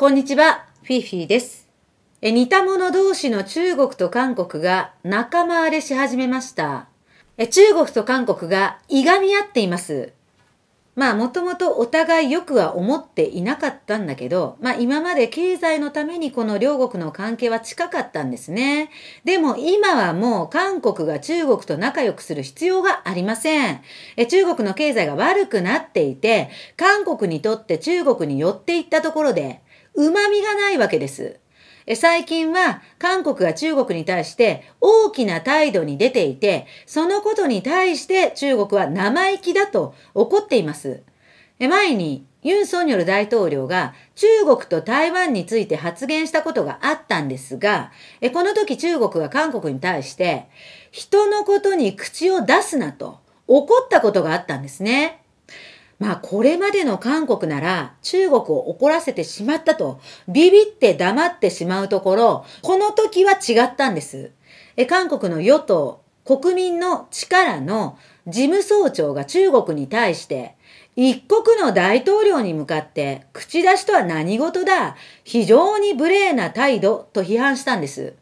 こんにちは、フィフィです。え似た者同士の中国と韓国が仲間割れし始めました。え中国と韓国がいがみ合っています。まあもともとお互いよくは思っていなかったんだけど、まあ今まで経済のためにこの両国の関係は近かったんですね。でも今はもう韓国が中国と仲良くする必要がありません。え中国の経済が悪くなっていて、韓国にとって中国に寄っていったところで、旨味がないわけです。最近は韓国が中国に対して大きな態度に出ていて、そのことに対して中国は生意気だと怒っています。前にユン・ソンニョル大統領が中国と台湾について発言したことがあったんですが、この時中国が韓国に対して人のことに口を出すなと怒ったことがあったんですね。まあこれまでの韓国なら中国を怒らせてしまったとビビって黙ってしまうところ、この時は違ったんです。え韓国の与党、国民の力の事務総長が中国に対して、一国の大統領に向かって口出しとは何事だ非常に無礼な態度と批判したんです。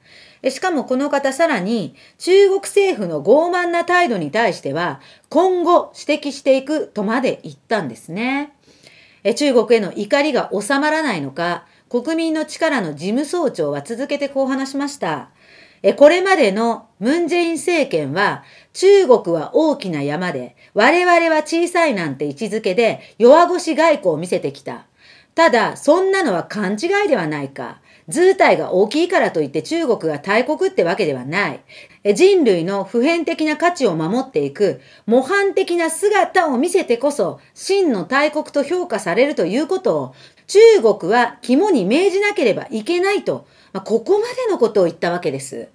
しかもこの方さらに中国政府の傲慢な態度に対しては今後指摘していくとまで言ったんですね。中国への怒りが収まらないのか、国民の力の事務総長は続けてこう話しました。これまでのムン・ジェイン政権は、中国は大きな山で、我々は小さいなんて位置づけで弱腰外交を見せてきた。ただ、そんなのは勘違いではないか。図体が大きいからといって中国が大国ってわけではない。人類の普遍的な価値を守っていく、模範的な姿を見せてこそ、真の大国と評価されるということを、中国は肝に銘じなければいけないと、まあ、ここまでのことを言ったわけです。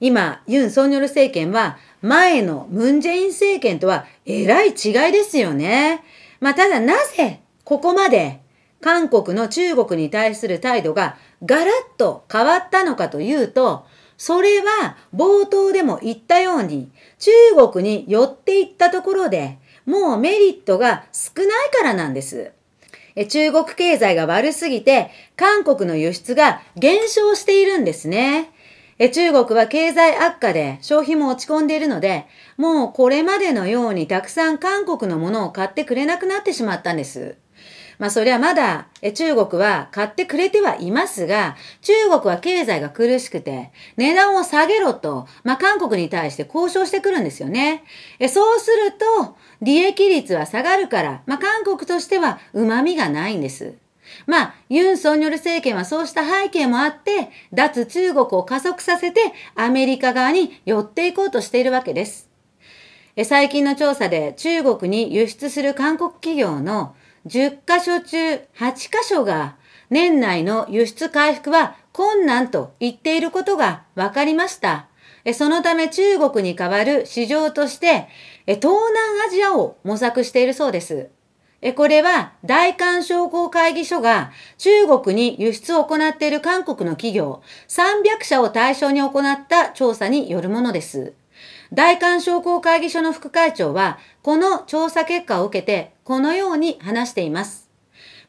今、ユン・ソンニョル政権は、前のムン・ジェイン政権とはえらい違いですよね。まあ、ただなぜ、ここまで韓国の中国に対する態度がガラッと変わったのかというと、それは冒頭でも言ったように、中国に寄っていったところで、もうメリットが少ないからなんです。中国経済が悪すぎて、韓国の輸出が減少しているんですね。中国は経済悪化で消費も落ち込んでいるので、もうこれまでのようにたくさん韓国のものを買ってくれなくなってしまったんです。まあそりゃまだ中国は買ってくれてはいますが、中国は経済が苦しくて、値段を下げろと、まあ韓国に対して交渉してくるんですよね。えそうすると、利益率は下がるから、まあ韓国としては旨味がないんです。まあ、ユン・ソンニョル政権はそうした背景もあって、脱中国を加速させてアメリカ側に寄っていこうとしているわけです。最近の調査で中国に輸出する韓国企業の10カ所中8カ所が年内の輸出回復は困難と言っていることが分かりました。そのため中国に代わる市場として東南アジアを模索しているそうです。これは大韓商工会議所が中国に輸出を行っている韓国の企業300社を対象に行った調査によるものです。大韓商工会議所の副会長は、この調査結果を受けて、このように話しています。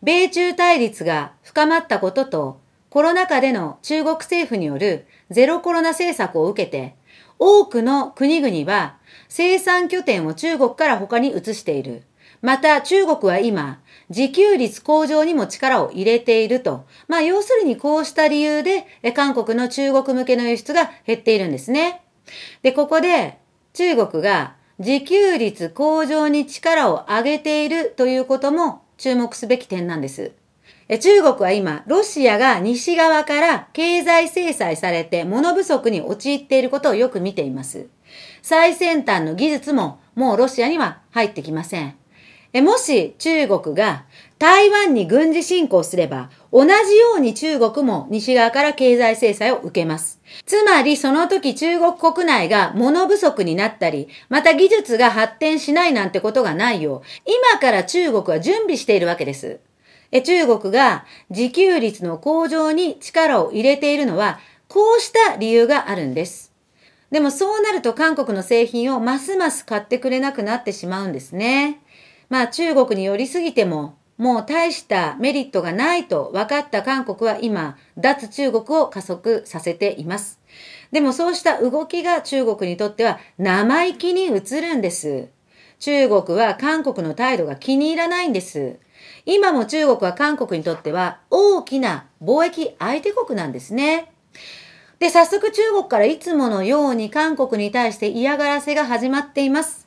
米中対立が深まったことと、コロナ禍での中国政府によるゼロコロナ政策を受けて、多くの国々は生産拠点を中国から他に移している。また中国は今、自給率向上にも力を入れていると。まあ要するにこうした理由で、韓国の中国向けの輸出が減っているんですね。で、ここで中国が自給率向上に力を上げているということも注目すべき点なんです。中国は今、ロシアが西側から経済制裁されて物不足に陥っていることをよく見ています。最先端の技術ももうロシアには入ってきません。もし中国が台湾に軍事侵攻すれば、同じように中国も西側から経済制裁を受けます。つまりその時中国国内が物不足になったり、また技術が発展しないなんてことがないよう、今から中国は準備しているわけです。え中国が自給率の向上に力を入れているのは、こうした理由があるんです。でもそうなると韓国の製品をますます買ってくれなくなってしまうんですね。まあ中国に寄りすぎてももう大したメリットがないと分かった韓国は今、脱中国を加速させています。でもそうした動きが中国にとっては生意気に映るんです。中国は韓国の態度が気に入らないんです。今も中国は韓国にとっては大きな貿易相手国なんですね。で、早速中国からいつものように韓国に対して嫌がらせが始まっています。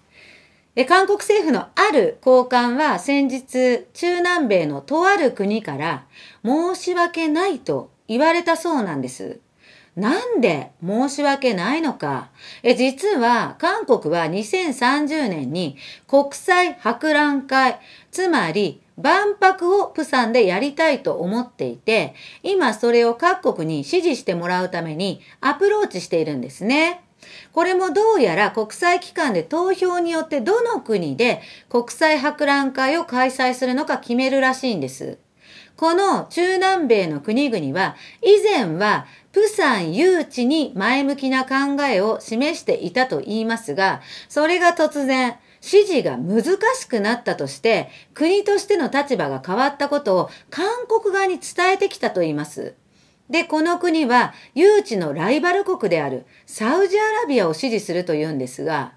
え韓国政府のある高官は先日、中南米のとある国から申し訳ないと言われたそうなんです。なんで申し訳ないのか。え、実は韓国は2030年に国際博覧会、つまり万博をプサンでやりたいと思っていて、今それを各国に支持してもらうためにアプローチしているんですね。これもどうやら国際機関で投票によってどの国で国際博覧会を開催するのか決めるらしいんです。この中南米の国々は以前はプサン誘致に前向きな考えを示していたと言いますが、それが突然支持が難しくなったとして、国としての立場が変わったことを韓国側に伝えてきたと言います。で、この国は誘致のライバル国であるサウジアラビアを支持するというんですが、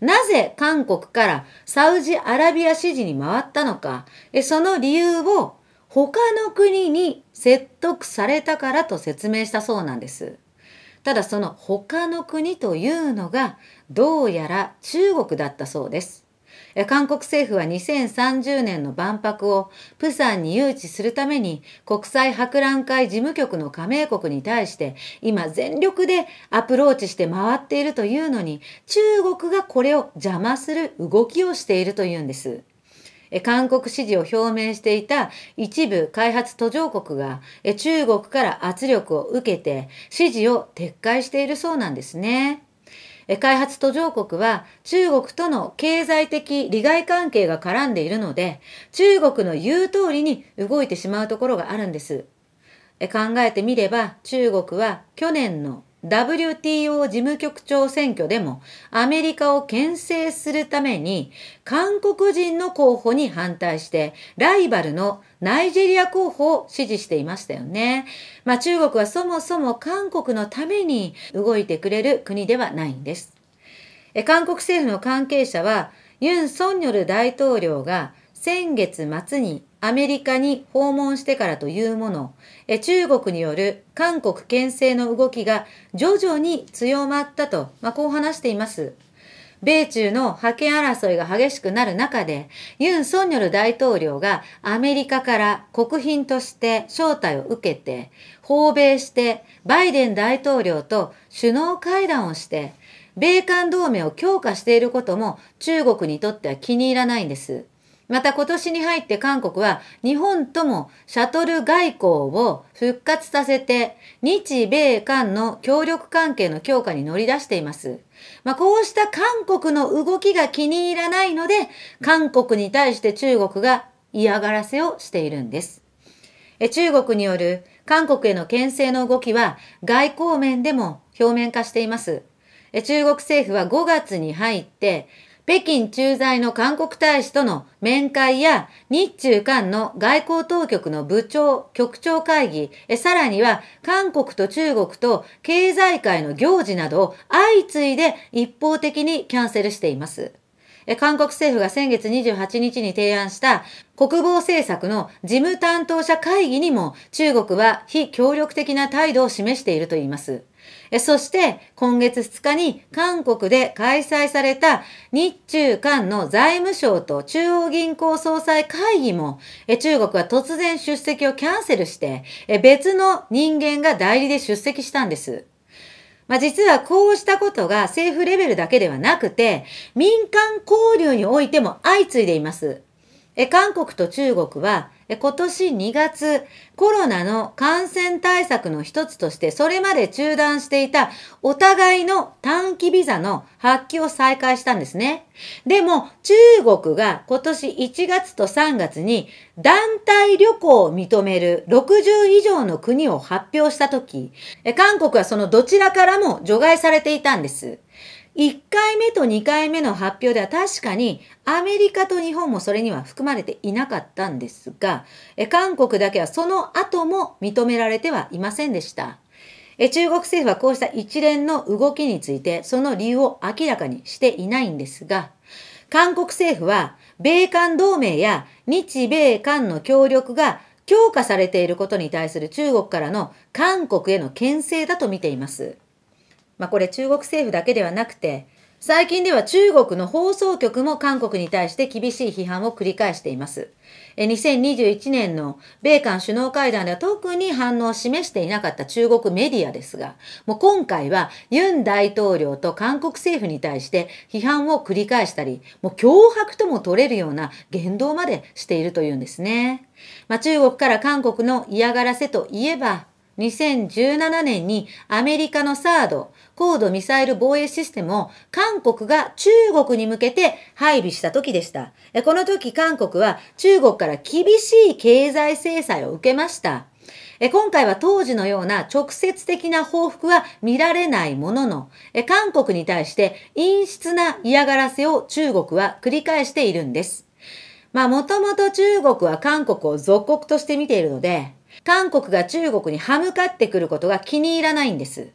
なぜ韓国からサウジアラビア支持に回ったのか、その理由を他の国に説得されたからと説明したそうなんです。ただその他の国というのがどうやら中国だったそうです。韓国政府は2030年の万博をプサンに誘致するために国際博覧会事務局の加盟国に対して今全力でアプローチして回っているというのに中国がこれを邪魔する動きをしているというんです。韓国支持を表明していた一部開発途上国が中国から圧力を受けて支持を撤回しているそうなんですね。開発途上国は中国との経済的利害関係が絡んでいるので、中国の言う通りに動いてしまうところがあるんです。考えてみれば中国は去年の WTO 事務局長選挙でもアメリカを牽制するために韓国人の候補に反対してライバルのナイジェリア候補を支持していましたよね。まあ中国はそもそも韓国のために動いてくれる国ではないんです。韓国政府の関係者はユン・ソンニョル大統領が先月末にアメリカに訪問してからというもの、中国による韓国牽制の動きが徐々に強まったと、まあ、こう話しています。米中の覇権争いが激しくなる中で、ユン・ソンニョル大統領がアメリカから国賓として招待を受けて、訪米して、バイデン大統領と首脳会談をして、米韓同盟を強化していることも中国にとっては気に入らないんです。また今年に入って韓国は日本ともシャトル外交を復活させて日米韓の協力関係の強化に乗り出しています。まあ、こうした韓国の動きが気に入らないので韓国に対して中国が嫌がらせをしているんです。中国による韓国への牽制の動きは外交面でも表面化しています。中国政府は5月に入って北京駐在の韓国大使との面会や日中韓の外交当局の部長、局長会議、えさらには韓国と中国と経済界の行事などを相次いで一方的にキャンセルしています。韓国政府が先月28日に提案した国防政策の事務担当者会議にも中国は非協力的な態度を示していると言います。そして今月2日に韓国で開催された日中韓の財務省と中央銀行総裁会議も中国は突然出席をキャンセルして別の人間が代理で出席したんです。まあ、実はこうしたことが政府レベルだけではなくて、民間交流においても相次いでいます。え韓国と中国はえ今年2月コロナの感染対策の一つとしてそれまで中断していたお互いの短期ビザの発揮を再開したんですね。でも中国が今年1月と3月に団体旅行を認める60以上の国を発表した時え韓国はそのどちらからも除外されていたんです。1回目と2回目の発表では確かにアメリカと日本もそれには含まれていなかったんですが、韓国だけはその後も認められてはいませんでした。中国政府はこうした一連の動きについてその理由を明らかにしていないんですが、韓国政府は米韓同盟や日米韓の協力が強化されていることに対する中国からの韓国への牽制だと見ています。まあ、これ中国政府だけではなくて、最近では中国の放送局も韓国に対して厳しい批判を繰り返しています。2021年の米韓首脳会談では特に反応を示していなかった中国メディアですが、もう今回はユン大統領と韓国政府に対して批判を繰り返したり、もう脅迫とも取れるような言動までしているというんですね。まあ、中国から韓国の嫌がらせといえば、2017年にアメリカのサード、高度ミサイル防衛システムを韓国が中国に向けて配備した時でした。この時韓国は中国から厳しい経済制裁を受けました。今回は当時のような直接的な報復は見られないものの、韓国に対して陰湿な嫌がらせを中国は繰り返しているんです。まあもともと中国は韓国を属国として見ているので、韓国が中国に歯向かってくることが気に入らないんです。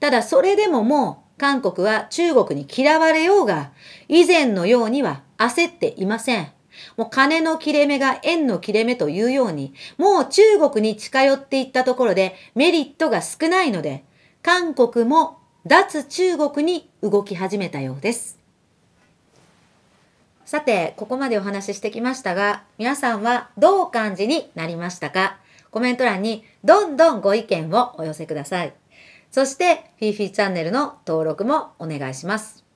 ただそれでももう韓国は中国に嫌われようが、以前のようには焦っていません。もう金の切れ目が縁の切れ目というように、もう中国に近寄っていったところでメリットが少ないので、韓国も脱中国に動き始めたようです。さて、ここまでお話ししてきましたが、皆さんはどう感じになりましたかコメント欄にどんどんご意見をお寄せください。そして、フィーフィーチャンネルの登録もお願いします。